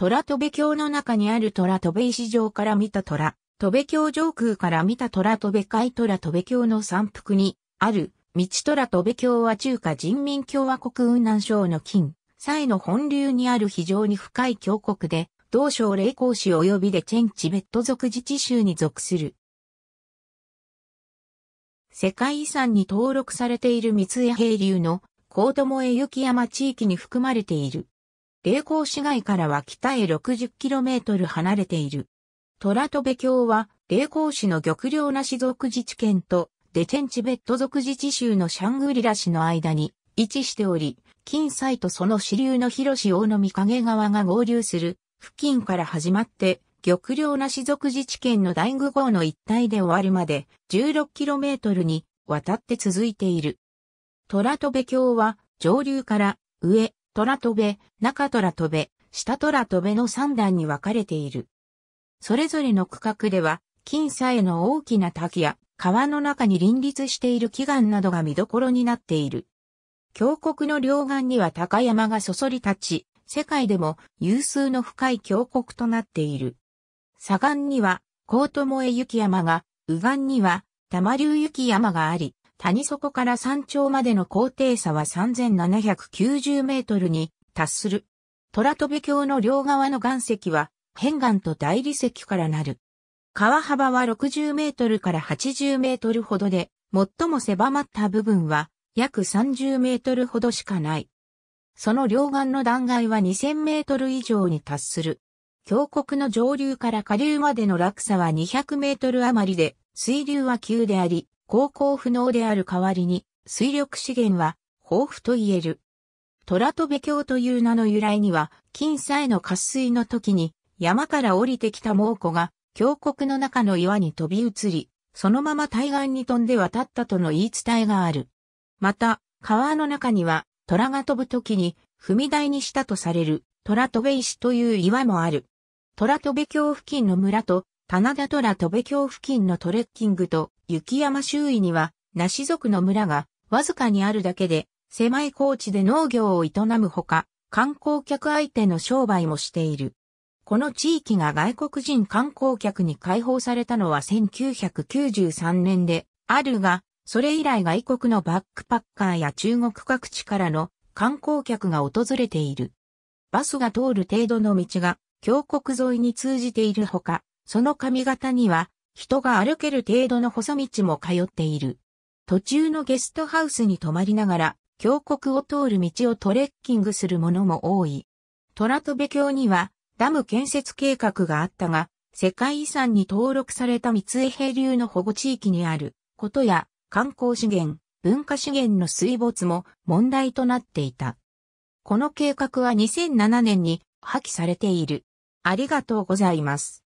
虎飛部橋の中にある虎飛べ石城から見た虎、飛部橋上空から見た虎飛べ海虎飛部橋の山腹にある道虎飛部橋は中華人民共和国雲南省の金、西の本流にある非常に深い峡谷で、同省霊光市及びでチェンチベット族自治州に属する。世界遺産に登録されている三谷平流の高友江雪山地域に含まれている。霊光市街からは北へ 60km 離れている。虎戸峡は、霊光市の玉領なし属自治県と、デチェンチベット属自治州のシャングリラ市の間に位置しており、近西とその支流の広市大野見影川が合流する付近から始まって、玉領なし属自治県の大愚号の一帯で終わるまで 16km に渡って続いている。虎戸峡は上流から上、虎飛べ、中虎飛べ、下虎飛べの3段に分かれている。それぞれの区画では、金さえの大きな滝や川の中に林立している祈願などが見どころになっている。峡谷の両岸には高山がそそり立ち、世界でも有数の深い峡谷となっている。左岸には、高友江雪山が、右岸には、玉流雪山があり、谷底から山頂までの高低差は3790メートルに達する。虎飛峡の両側の岩石は、片岩と大理石からなる。川幅は60メートルから80メートルほどで、最も狭まった部分は約30メートルほどしかない。その両岸の断崖は2000メートル以上に達する。峡谷の上流から下流までの落差は200メートル余りで、水流は急であり、航行不能である代わりに、水力資源は豊富と言える。虎飛橋という名の由来には、さえの渇水の時に、山から降りてきた猛虎が、峡谷の中の岩に飛び移り、そのまま対岸に飛んで渡ったとの言い伝えがある。また、川の中には、虎が飛ぶ時に、踏み台にしたとされる、虎飛石という岩もある。虎飛橋付近の村と、棚田虎飛橋付近のトレッキングと、雪山周囲には、梨族の村がわずかにあるだけで、狭い高地で農業を営むほか、観光客相手の商売もしている。この地域が外国人観光客に開放されたのは1993年であるが、それ以来外国のバックパッカーや中国各地からの観光客が訪れている。バスが通る程度の道が峡谷沿いに通じているほか、その髪型には人が歩ける程度の細道も通っている。途中のゲストハウスに泊まりながら、峡谷を通る道をトレッキングする者も多い。トラトベ峡にはダム建設計画があったが、世界遺産に登録された三井平流の保護地域にあることや観光資源、文化資源の水没も問題となっていた。この計画は2007年に破棄されている。ありがとうございます。